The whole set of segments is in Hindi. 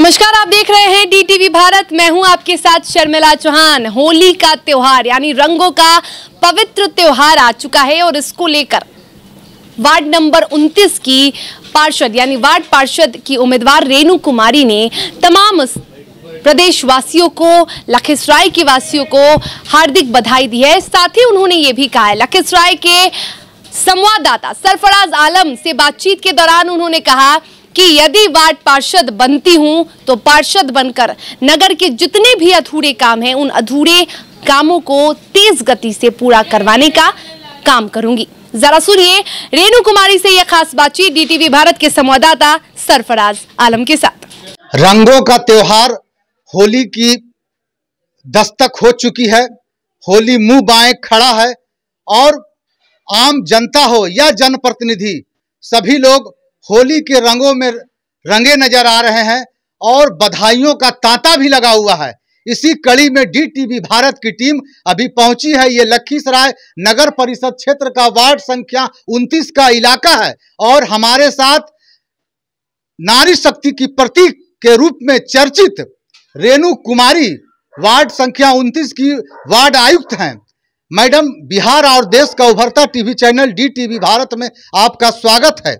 नमस्कार आप देख रहे हैं डीटीवी भारत मैं हूं आपके साथ शर्मिला चौहान होली का त्योहार यानी रंगों का पवित्र त्योहार आ चुका है और इसको लेकर वार्ड नंबर 29 की पार्षद यानी वार्ड पार्षद की उम्मीदवार रेणु कुमारी ने तमाम प्रदेशवासियों को लखीसराय के वासियों को हार्दिक बधाई दी है साथ ही उन्होंने ये भी कहा है लखीसराय के संवाददाता सरफराज आलम से बातचीत के दौरान उन्होंने कहा कि यदि वार्ड पार्षद बनती हूं तो पार्षद बनकर नगर के जितने भी अधूरे काम हैं उन अधूरे कामों को तेज गति से पूरा करवाने का काम करूंगी जरा सुनिए रेणु कुमारी से यह खास बातचीत डीटीवी भारत के संवाददाता सरफराज आलम के साथ रंगों का त्योहार होली की दस्तक हो चुकी है होली मुंह बाएं खड़ा है और आम जनता हो या जनप्रतिनिधि सभी लोग होली के रंगों में रंगे नजर आ रहे हैं और बधाइयों का तांता भी लगा हुआ है इसी कड़ी में डीटीवी भारत की टीम अभी पहुंची है ये लखीसराय नगर परिषद क्षेत्र का वार्ड संख्या 29 का इलाका है और हमारे साथ नारी शक्ति की प्रतीक के रूप में चर्चित रेणु कुमारी वार्ड संख्या 29 की वार्ड आयुक्त हैं मैडम बिहार और देश का उभरता टीवी चैनल डी भारत में आपका स्वागत है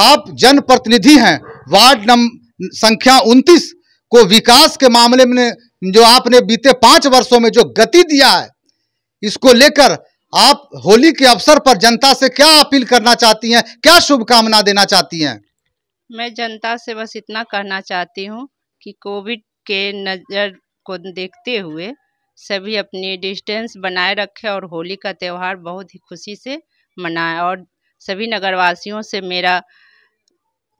आप जनप्रतिनिधि हैं वार्ड नंबर संख्या उनतीस को विकास के मामले में जो आपने बीते पाँच वर्षों में जो गति दिया है इसको लेकर आप होली के अवसर पर जनता से क्या अपील करना चाहती हैं क्या शुभकामना देना चाहती हैं मैं जनता से बस इतना कहना चाहती हूँ कि कोविड के नज़र को देखते हुए सभी अपनी डिस्टेंस बनाए रखें और होली का त्यौहार बहुत ही खुशी से मनाएं और सभी नगरवासियों से मेरा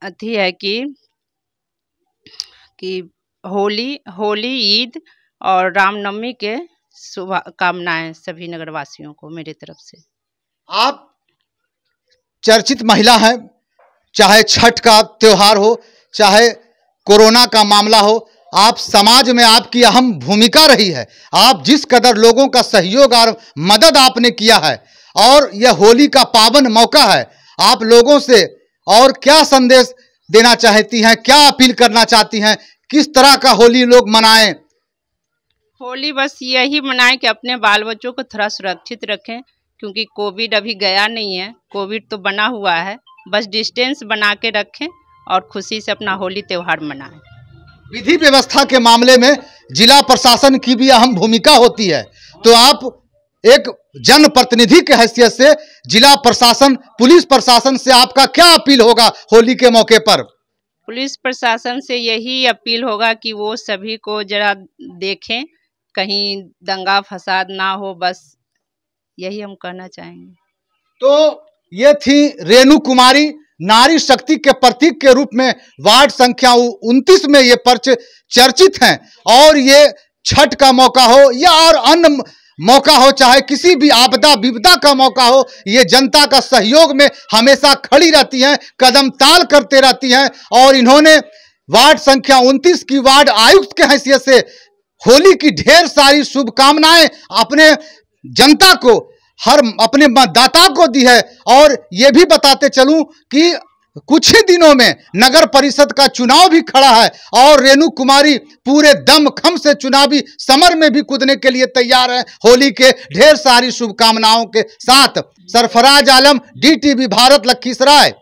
अथी है कि कि होली होली ईद और रामनवमी के शुभकामनाएं सभी नगरवासियों को मेरी तरफ से आप चर्चित महिला हैं चाहे छठ का त्यौहार हो चाहे कोरोना का मामला हो आप समाज में आपकी अहम भूमिका रही है आप जिस कदर लोगों का सहयोग और मदद आपने किया है और यह होली का पावन मौका है आप लोगों से और क्या संदेश देना चाहती हैं क्या अपील करना चाहती हैं किस तरह का होली लोग मनाएं होली बस यही मनाएं कि अपने बाल बच्चों को थोड़ा सुरक्षित रखें क्योंकि कोविड अभी गया नहीं है कोविड तो बना हुआ है बस डिस्टेंस बना के रखें और खुशी से अपना होली त्यौहार मनाएं विधि व्यवस्था के मामले में जिला प्रशासन की भी अहम भूमिका होती है तो आप एक जनप्रतिनिधि के हैसियत से जिला प्रशासन पुलिस प्रशासन से आपका क्या अपील होगा होली के मौके पर पुलिस प्रशासन से यही अपील होगा कि वो सभी को जरा देखें कहीं दंगा फसाद ना हो बस यही हम कहना चाहेंगे तो ये थी रेणु कुमारी नारी शक्ति के प्रतीक के रूप में वार्ड संख्या उन्तीस में ये पर्च चर्चित हैं और ये छठ का मौका हो या और अन्य मौका हो चाहे किसी भी आपदा विपदा का मौका हो ये जनता का सहयोग में हमेशा खड़ी रहती हैं कदम ताल करते रहती हैं और इन्होंने वार्ड संख्या 29 की वार्ड आयुक्त के हैसियत से होली की ढेर सारी शुभकामनाएं अपने जनता को हर अपने मतदाता को दी है और ये भी बताते चलूं कि कुछ ही दिनों में नगर परिषद का चुनाव भी खड़ा है और रेणु कुमारी पूरे दमखम से चुनावी समर में भी कूदने के लिए तैयार है होली के ढेर सारी शुभकामनाओं के साथ सरफराज आलम डीटीवी भारत लखीसराय